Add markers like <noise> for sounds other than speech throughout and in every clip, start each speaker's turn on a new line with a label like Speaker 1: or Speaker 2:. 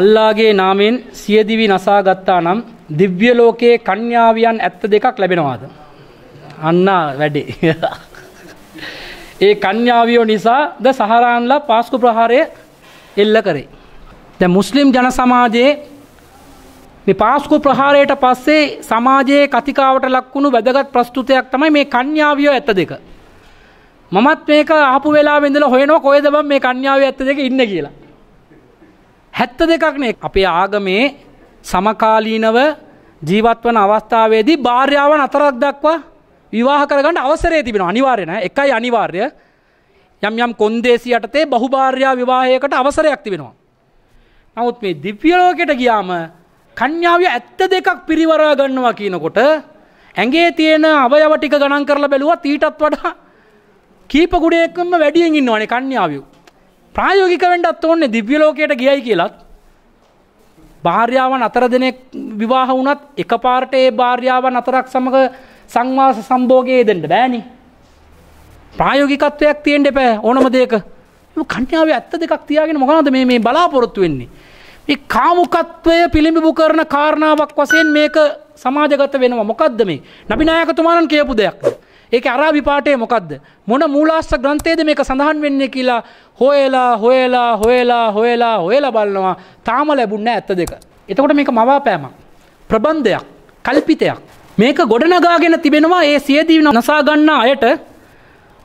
Speaker 1: අල්ලාගේ නාමයෙන් සියදිවි නසා ගත්තා නම් දිව්‍ය ලෝකයේ කන්‍යාවියන් 72ක් ලැබෙනවාද? අන්නා වැඩේ. ඒ කන්‍යාවියෝ නිසාද සහරාන්ලා පාස්කු ප්‍රහාරය එල්ල කරේ. දැන් මුස්ලිම් ජන සමාජයේ මේ පාස්කු ප්‍රහාරයට පස්සේ සමාජයේ කතිකාවට ලක් වුණු වැදගත් ප්‍රස්තුතයක් තමයි මේ කන්‍යාවියෝ 72. මමත් මේක අහපු වෙලාවෙ ඉඳලා හොයනවා කොහෙද මම මේ කන්‍යාවියෝ 72 ඉන්නේ කියලා. හැත්ත දෙකක්නේ අපේ ආගමේ සමකාලීනව ජීවත් වන අවස්ථාවේදී භාර්යාවන් අතරක් දක්වා විවාහ කරගන්න අවසරය තිබෙන අනිවාර්ය නෑ එකයි අනිවාර්ය යම් යම් කොන්දේසි යටතේ බහුභාර්යා විවාහයකට අවසරයක් තිබෙනවා. නමුත් මේ දිව්‍ය ලෝකයට ගියාම කන්‍යාවිය ඇත්ත දෙකක් පිරිවරා ගන්නවා කියනකොට ඇඟේ තියෙන අවයව ටික ගණන් කරලා බැලුවත් ඊටත් වඩා කීප ගුණයකම වැඩියෙන් ඉන්නවනේ කන්‍යාවියෝ. ප්‍රායෝගික වෙන්ඩත් ඕන්නේ දිව්‍යලෝකයට ගියයි කියලත් භාර්යාවන් අතර දෙනෙක් විවාහ වුණත් එක පාර්ට ඒ භාර්යාවන් අතරක් සමඟ සංවාස සම්භෝගයේ දෙන්න බෑනි ප්‍රායෝගිකත්වයක් තියෙන්ට එපෑ ඕනම දෙක කණ්‍යාව ඇත්ත දෙකක් තියාගෙන මොකද මේ බලාපොරොත්තු වෙන්නේ ඒ කාමුකත්වය පිළිඹු කරන කාරණාවක් වසයෙන් මේක සමාජගත වෙනවා මොකක්ද මේ නබිනායකතුමාණන් කියපු දෙයක්. ඒක අරාබි පාටේ මොකක්ද මොන මූලාස්ස ග්‍රන්ථයේද මේක සඳහන් වෙන්නේ කියලා හොයලා හොයලා හොයලා හොයලා හොයලා බලනවා තාම ලැබුණේ ඇත්ත දෙක. එතකොට මේක මවාපෑමක් ප්‍රබන්ධයක් කල්පිතයක් මේක ගොඩනගාගෙන තිබෙනවා ඒ සියදීව නසා ගන්නා අයට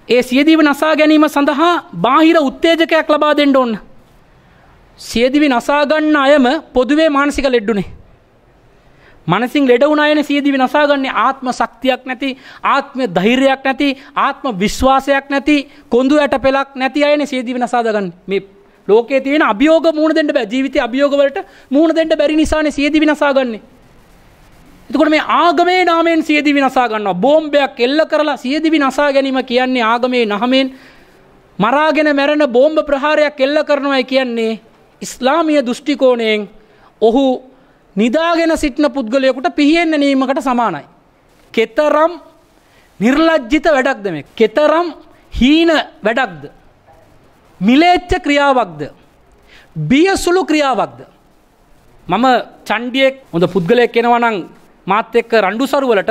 Speaker 1: ඒ සියදීව නසා ගැනීම සඳහා බාහිර උත්තේජකයක් ලබා දෙන්න ඕන. සියදිවි නසා ගන්න අයම පොදුවේ මානසික ලෙඩ්ඩුනේ මනසින් ලෙඩ වුණායන සියදිවි නසාගන්නේ ආත්ම ශක්තියක් නැති ආත්ම ධෛර්යයක් නැති ආත්ම විශ්වාසයක් නැති කොඳු ඇට පෙලක් නැති අයනේ සියදිවි නසාදගන්න මේ ලෝකේ තියෙන අභියෝග මූණ දෙන්න බෑ ජීවිතය අභියෝග වලට මූණ දෙන්න බැරි නිසානේ සියදිවි නසාගන්නේ එතකොට මේ ආගමේ නාමයෙන් සියදිවි නසා ගන්නවා බෝම්බයක් එල්ල කරලා සියදිවි නසා ගැනීම කියන්නේ ආගමේ නහමෙන් මරාගෙන මැරෙන බෝම්බ ප්‍රහාරයක් එල්ල කරනවායි කියන්නේ ඉස්ලාමීය දෘෂ්ටි කෝණයෙන් ඔහු නිදාගෙන සිටින පුද්ගලයෙකුට පිහියෙන් නීමකට සමානයි. කෙතරම් නිර්ලජ්ජිත වැඩක්ද මේ. කෙතරම් හීන වැඩක්ද. මිලේච්ච ක්‍රියාවක්ද. බියසුළු ක්‍රියාවක්ද. මම චන්්ඩියෙක් හොඳ පුද්ගලය කෙනවනං මාත් එක්ක රණ්ඩු සරුවලට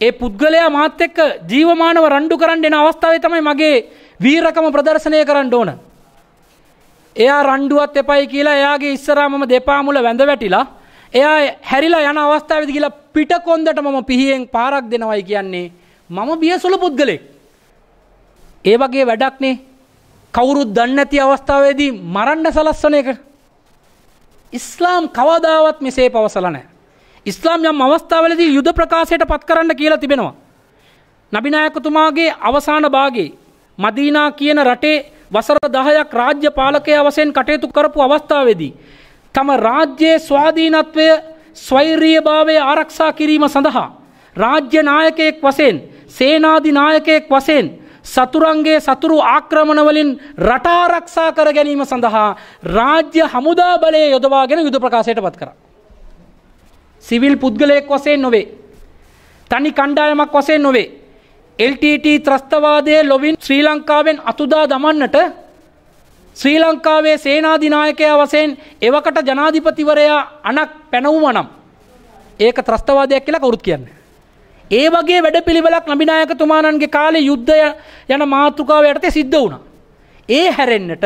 Speaker 1: ඒ පුද්ගලයා මාත් එක්ක ජීවමානව රණ්ඩු කරන්න එන අවස්ථාවේ තමයි මගේ වීරකම ප්‍රදර්ශනය කරන්න ඕන. එයා රණ්ඩුවත් එපයි කියලා එයාගේ ඉස්සරා මම දෙපා මුල වැඳ වැටිලා එයා හැරිලා යන අවස්ථාවේදී කියලා පිටකොන්දට මම පිහියෙන් පාරක් දෙනවයි කියන්නේ මම බියසළු පුද්ගලෙක්. ඒ වගේ වැඩක්නේ කවුරුත් දන්නේ නැති අවස්ථාවේදී මරන්න සලස්වන එක. ඉස්ලාම් කවදාවත් මෙසේ පවසලා නැහැ. ඉස්ලාම් යම් අවස්ථාවලදී යුද ප්‍රකාශයට පත් කරන්න කියලා තිබෙනවා. නබි නායකතුමාගේ අවසාන භාගයේ මදීනා කියන රටේ වසර 10ක් රාජ්‍ය පාලකයා වශයෙන් කටයුතු කරපු අවස්ථාවේදී තම රාජ්‍යයේ ස්වාධීනත්වය ස්වෛරීයභාවය ආරක්ෂා කිරීම සඳහා රාජ්‍ය නායකයෙක් වශයෙන් සේනාධි නායකයෙක් වශයෙන් සතුරන්ගේ සතුරු ආක්‍රමණවලින් රට ආරක්ෂා කර ගැනීම සඳහා රාජ්‍ය හමුදා බලය යොදවාගෙන යුද ප්‍රකාශයට පත් කරා. සිවිල් පුද්ගලයෙක් වශයෙන් නොවේ. තනි කණ්ඩායමක් වශයෙන් නොවේ. LTT ත්‍රස්තවාදයේ ලොවින් ශ්‍රී ලංකාවෙන් අතුදා දමන්නට ශ්‍රී ලංකාවේ සේනාධිනායකයා වසයෙන් එවකට ජනාධිපතිවරයා අනක් පැනවුවනම් ඒක ත්‍රස්තවාදයක් කියලා කවුරුත් කියන්නේ. ඒ වගේ වැඩ පිළිවෙලක් නබිනායකතුමාණන්ගේ කාලේ යුද්ධය යන මාතෘකාව යටතේ සිද්ධ වුණා. ඒ හැරෙන්නට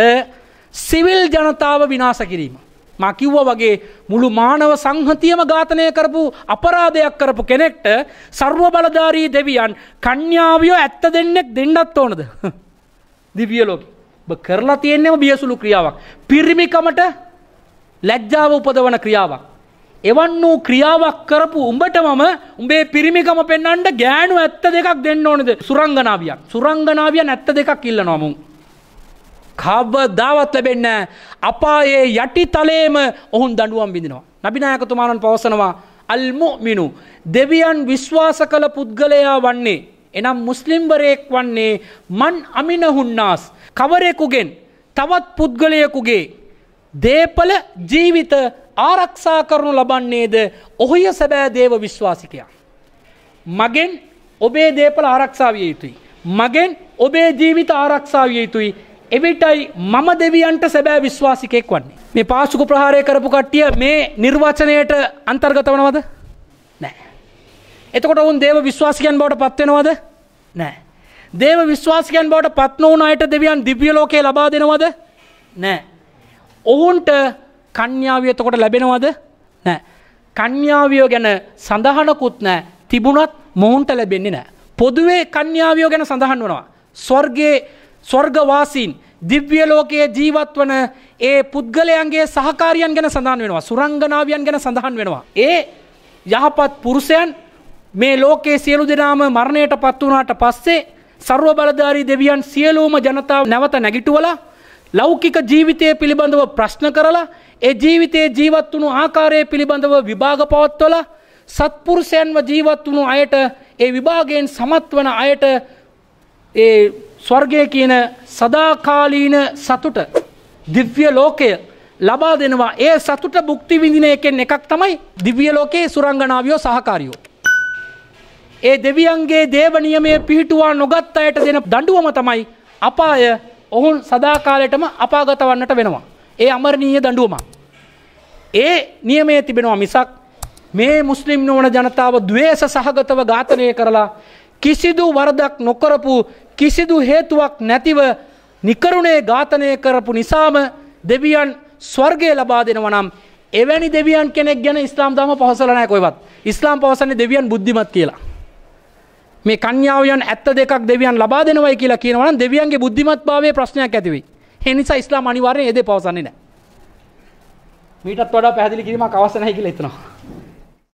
Speaker 1: සිවිල් ජනතාව විනාශ කිරීම. මා කිව්වා වගේ මුළු මානව සංහතියම ඝාතනය කරපු අපරාධයක් කරපු කෙනෙක්ට ਸਰව බලධාරී දෙවියන් කන්‍යාවියෝ ඇත්ත දෙන්නෙක් දෙන්නත් ඕනද? <laughs> දිව්‍ය ලෝකේ කරලා තියෙන්නේම බියසුළු ක්‍රියාවක්. පිරිමිකමට ලැජ්ජාව උපදවන ක්‍රියාවක්. එවන් වූ ක්‍රියාවක් කරපු උඹට මම උඹේ පිරිමිකම පෙන්වන්න ගෑනු ඇත්ත දෙකක් දෙන්න ඕනද? සුරංගනාවියක්. සුරංගනාවිය නැත්ත දෙකක් ඉල්ලනවා මුන්. කවදාවත් ලැබෙන්නේ අපායේ යටිතලයේම ඔවුන් දඬුවම් විඳිනවා. නබිනායකතුමාණන් පවසනවා අල් මුමිනු දෙවියන් විශ්වාස කළ පුද්ගලයා වන්නේ එනම් මුස්ලිම්වරයෙක් වන්නේ මන් අමිනහුන්නාස් කවරෙකුගෙන් තවත් පුද්ගලයෙකුගේ දේපල ජීවිත ආරක්ෂා කරනු ලබන්නේද ඔහුය සැබෑ දේව විශ්වාසිකයා. මගෙන් ඔබේ දේපල ආරක්ෂාවිය යුතුයි. මගෙන් ඔබේ ජීවිත ආරක්ෂාවිය යුතුයි එවිටයි මම දෙවියන්ට සැබෑ විශ්වාසිකෙක් වන්නේ. මේ පාසුකු ප්‍රහාරය කරපු කට්ටිය මේ නිර්වචනයට අන්තර්ගත වනවද? නෑ. එතකොට ඔවුන් දේව විශ්වාසිකයන් බවට පත්වෙනවද? නෑ. දේව විශ්වාසිකයන් බවට පත් නොවුන අයට දෙවියන් දිව්‍ය ලෝකේ ලබා දෙනවද? නැහැ. ඔවුන්ට කන්‍යාවිය එතකොට ලැබෙනවද? නැහැ. කන්‍යාවිය ගැන සඳහනකුත් නැහැ. තිබුණත් මොවුන්ට ලැබෙන්නේ නැහැ. පොදුවේ කන්‍යාවිය ගැන සඳහන් වෙනවා. ස්වර්ගයේ ස්වර්ගවාසීන් දිව්‍ය ලෝකයේ ජීවත් වන ඒ පුද්ගලයන්ගේ සහකාරියන් ගැන සඳහන් වෙනවා. සුරංගනාවියන් ගැන සඳහන් වෙනවා. ඒ යහපත් පුරුෂයන් මේ ලෝකයේ සියලු දෙනාම මරණයට පත් වුණාට පස්සේ සර්ව බලධාරී දෙවියන් සියලූම ජනතාව නැවත නැගිටුවලා ලෞකික ජීවිතය පිළිබඳව ප්‍රශ්න කරලා ඒ ජීවිතයේ ජීවත් වුණු ආකාරය පිළිබඳව විභාග පවත්වල සත්පුරුෂයන්ව ජීවත් වුණු අයට ඒ විභාගයෙන් සමත්වන අයට ඒ ස්වර්ගය කියන සදාකාලීන සතුට දිව්‍ය ලෝකය ලබා දෙනවා ඒ සතුට භුක්ති විඳින එකෙන් එකක් තමයි දිව්‍ය ලෝකයේ සුරංගනාවියෝ සහකාරියෝ ඒ දෙවියන්ගේ දේව නියමයේ පිහිටුවා නොගත් අයට දෙන දඬුවම තමයි අපාය ඔවුන් සදාකාලයටම අපාගත වන්නට වෙනවා. ඒ අමරණීය දඬුවම. ඒ නියමයේ තිබෙනවා මිසක් මේ මුස්ලිම් නොවන ජනතාව ද්වේෂ සහගතව ඝාතනය කරලා කිසිදු වරදක් නොකරපු කිසිදු හේතුවක් නැතිව නිකරුණේ ඝාතනය කරපු නිසාම දෙවියන් ස්වර්ගය ලබා දෙනවා නම් එවැනි දෙවියන් කෙනෙක් ගැන ඉස්ලාම් දම පහසල නැහැ කොහෙවත්. ඉස්ලාම් පවසන්නේ දෙවියන් බුද්ධිමත් කියලා. මේ කන්‍යාවයන් ඇත්ත දෙකක් දෙවියන් ලබා දෙනවයි කියලා කියනවනම් දෙවියන්ගේ බුද්ධිමත් භාවය ප්‍රශ්නයක් ඇතිවෙයි. ඒ නිසා ඉස්ලාම් අනිවාර්යෙන් ඒ දේ පවසන්නේ නැහැ. මීටත් වඩා පැහැදිලි කිරීමක් අවශ්‍ය නැහැ කියලා හිතනවා.